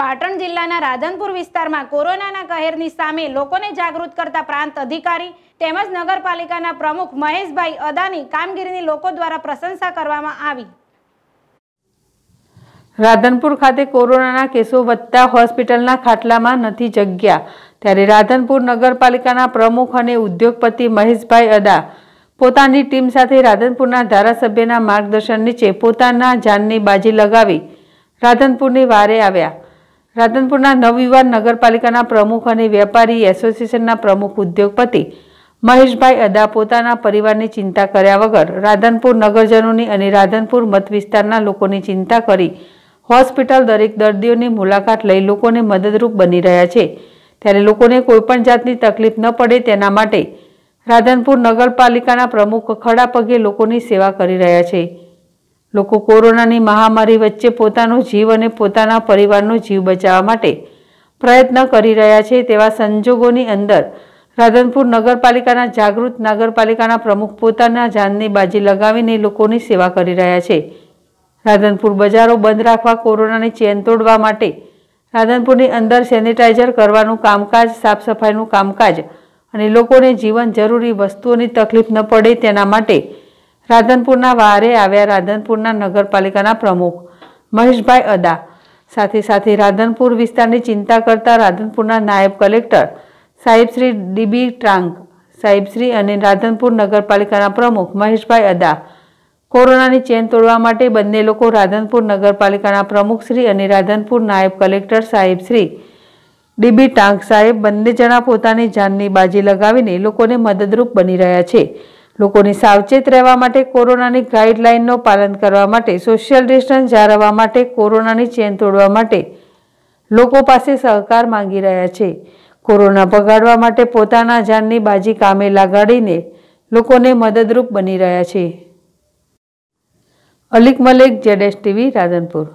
પાટણ જિલ્લાના રાધનપુર વિસ્તારમાં કોરોનાના કહેરની સામે લોકોને જાગૃત કરતા પ્રાંત અધિકારી તેમજ નગરપાલિકાના પ્રમુખ મહેશભાઈ અદાની કામગીરીની લોકો દ્વારા પ્રશંસા કરવામાં આવી રાધનપુર ખાતે કોરોનાના કેસો વધતા હોસ્પિટલના ખાટલામાં નથી જગ્યા ત્યારે રાધનપુર નગરપાલિકાના પ્રમુખ અને ઉદ્યોગપતિ મહેશભાઈ અદા પોતાની ટીમ સાથે રાધનપુરના ધારાસભ્યના માર્ગદર્શન નીચે પોતાના જાનની બાજી લગાવી રાધનપુરની વારે આવ્યા રાધનપુરના નવયુવાન નગરપાલિકાના પ્રમુખ અને વેપારી એસોસિએશનના પ્રમુખ ઉદ્યોગપતિ મહેશભાઈ અદા પોતાના પરિવારની ચિંતા કર્યા વગર રાધનપુર નગરજનોની અને રાધનપુર મત વિસ્તારના લોકોની ચિંતા કરી હોસ્પિટલ દરેક દર્દીઓની મુલાકાત લઈ લોકોને મદદરૂપ બની રહ્યા છે ત્યારે લોકોને કોઈપણ જાતની તકલીફ ન પડે તેના માટે રાધનપુર નગરપાલિકાના પ્રમુખ ખડા પગે લોકોની સેવા કરી રહ્યા છે લોકો કોરોનાની મહામારી વચ્ચે પોતાનો જીવ અને પોતાના પરિવારનો જીવ બચાવવા માટે પ્રયત્ન કરી રહ્યા છે તેવા સંજોગોની અંદર રાધનપુર નગરપાલિકાના જાગૃત નગરપાલિકાના પ્રમુખ પોતાના જાનની બાજી લગાવીને લોકોની સેવા કરી રહ્યા છે રાધનપુર બજારો બંધ રાખવા કોરોનાની ચેન તોડવા માટે રાધનપુરની અંદર સેનિટાઈઝર કરવાનું કામકાજ સાફ સફાઈનું કામકાજ અને લોકોને જીવન જરૂરી વસ્તુઓની તકલીફ ન પડે તેના માટે રાધનપુરના વારે આવ્યા રાધનપુરના નગરપાલિકાના પ્રમુખ મહેશભાઈ અદા સાથે સાથે રાધનપુર વિસ્તારની ચિંતા કરતા રાધનપુરના નાયબ કલેક્ટર સાહેબશ્રી ડીબી ટ્રાંગ સાહેબશ્રી અને રાધનપુર નગરપાલિકાના પ્રમુખ મહેશભાઈ અદા કોરોનાની ચેન તોડવા માટે બંને લોકો રાધનપુર નગરપાલિકાના પ્રમુખશ્રી અને રાધનપુર નાયબ કલેક્ટર સાહેબશ્રી ડીબી ટાંક સાહેબ બંને જણા પોતાની જાનની બાજી લગાવીને લોકોને મદદરૂપ બની રહ્યા છે લોકોને સાવચેત રહેવા માટે કોરોનાની ગાઈડલાઇનનો પાલન કરવા માટે સોશિયલ ડિસ્ટન્સ જાળવવા માટે કોરોનાની ચેન તોડવા માટે લોકો પાસે સહકાર માંગી રહ્યા છે કોરોના ભગાડવા માટે પોતાના જાનની બાજી કામે લગાડીને લોકોને મદદરૂપ બની રહ્યા છે અલિક મલેક જેડેશ ટીવી રાધનપુર